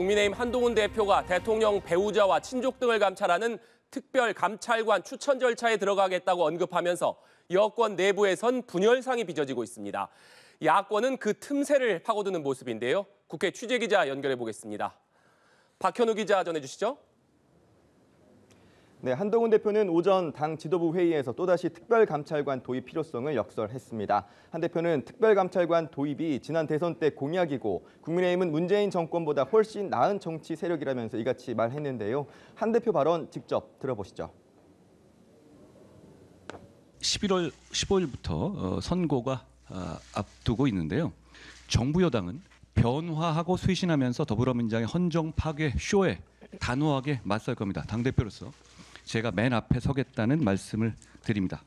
국민의힘 한동훈 대표가 대통령 배우자와 친족 등을 감찰하는 특별 감찰관 추천 절차에 들어가겠다고 언급하면서 여권 내부에선 분열상이 빚어지고 있습니다. 야권은 그 틈새를 파고드는 모습인데요. 국회 취재기자 연결해 보겠습니다. 박현우 기자 전해주시죠. 네, 한동훈 대표는 오전 당 지도부 회의에서 또다시 특별감찰관 도입 필요성을 역설했습니다. 한 대표는 특별감찰관 도입이 지난 대선 때 공약이고 국민의힘은 문재인 정권보다 훨씬 나은 정치 세력이라면서 이같이 말했는데요. 한 대표 발언 직접 들어보시죠. 11월 15일부터 어, 선고가 아, 앞두고 있는데요. 정부 여당은 변화하고 쇄신하면서 더불어민주당의 헌정 파괴 쇼에 단호하게 맞설 겁니다. 당 대표로서 제가 맨 앞에 서겠다는 말씀을 드립니다.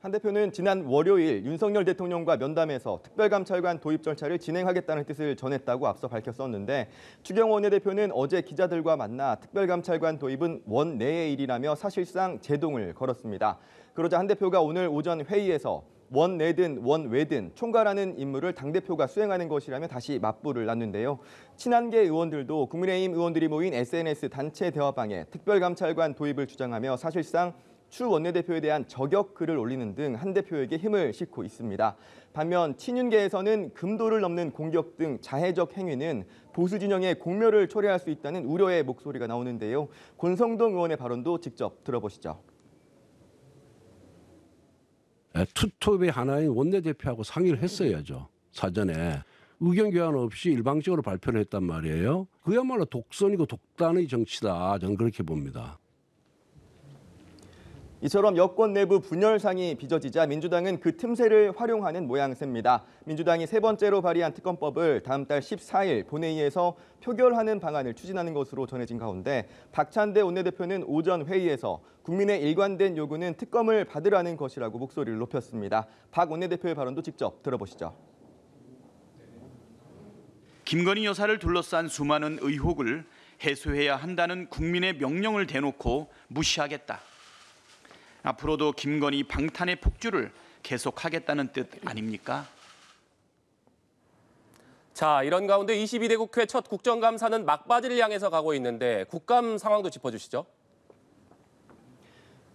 한 대표는 지난 월요일 윤석열 대통령과 면담에서 특별감찰관 도입 절차를 진행하겠다는 뜻을 전했다고 앞서 밝혔었는데 추경 원내대표는 어제 기자들과 만나 특별감찰관 도입은 원내의 일이라며 사실상 제동을 걸었습니다. 그러자 한 대표가 오늘 오전 회의에서 원 내든 원 외든 총괄하는 임무를 당대표가 수행하는 것이라며 다시 맞불을 났는데요. 친한계 의원들도 국민의힘 의원들이 모인 SNS 단체 대화방에 특별감찰관 도입을 주장하며 사실상 추 원내대표에 대한 저격 글을 올리는 등 한 대표에게 힘을 싣고 있습니다. 반면 친윤계에서는 금도를 넘는 공격 등 자해적 행위는 보수 진영의 공멸을 초래할 수 있다는 우려의 목소리가 나오는데요. 권성동 의원의 발언도 직접 들어보시죠. 아, 투톱의 하나인 원내대표하고 상의를 했어야죠. 사전에. 의견 교환 없이 일방적으로 발표를 했단 말이에요. 그야말로 독선이고 독단의 정치다. 저는 그렇게 봅니다. 이처럼 여권 내부 분열상이 빚어지자 민주당은 그 틈새를 활용하는 모양새입니다. 민주당이 세 번째로 발의한 특검법을 다음 달 14일 본회의에서 표결하는 방안을 추진하는 것으로 전해진 가운데 박찬대 원내대표는 오전 회의에서 국민의 일관된 요구는 특검을 받으라는 것이라고 목소리를 높였습니다. 박 원내대표의 발언도 직접 들어보시죠. 김건희 여사를 둘러싼 수많은 의혹을 해소해야 한다는 국민의 명령을 대놓고 무시하겠다. 앞으로도 김건희 방탄의 폭주를 계속하겠다는 뜻 아닙니까? 자, 이런 가운데 22대 국회 첫 국정감사는 막바지를 향해서 가고 있는데 국감 상황도 짚어주시죠.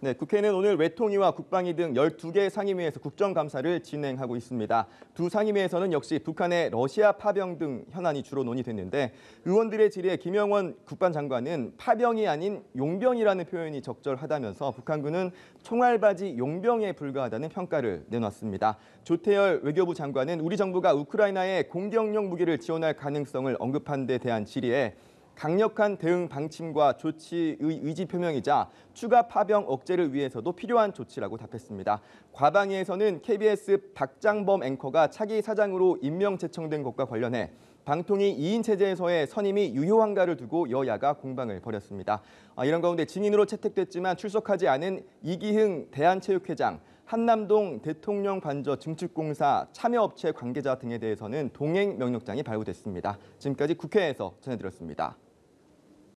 네, 국회는 오늘 외통위와 국방위 등 12개 상임위에서 국정감사를 진행하고 있습니다. 두 상임위에서는 역시 북한의 러시아 파병 등 현안이 주로 논의됐는데 의원들의 질의에 김영원 국방장관은 파병이 아닌 용병이라는 표현이 적절하다면서 북한군은 총알바지 용병에 불과하다는 평가를 내놨습니다. 조태열 외교부 장관은 우리 정부가 우크라이나에 공격용 무기를 지원할 가능성을 언급한 데 대한 질의에 강력한 대응 방침과 조치의 의지 표명이자 추가 파병 억제를 위해서도 필요한 조치라고 답했습니다. 과방위에서는 KBS 박장범 앵커가 차기 사장으로 임명 제청된 것과 관련해 방통위 2인 체제에서의 선임이 유효한가를 두고 여야가 공방을 벌였습니다. 아, 이런 가운데 증인으로 채택됐지만 출석하지 않은 이기흥 대한체육회장, 한남동 대통령 관저 증축공사 참여업체 관계자 등에 대해서는 동행 명령장이 발부됐습니다. 지금까지 국회에서 전해드렸습니다.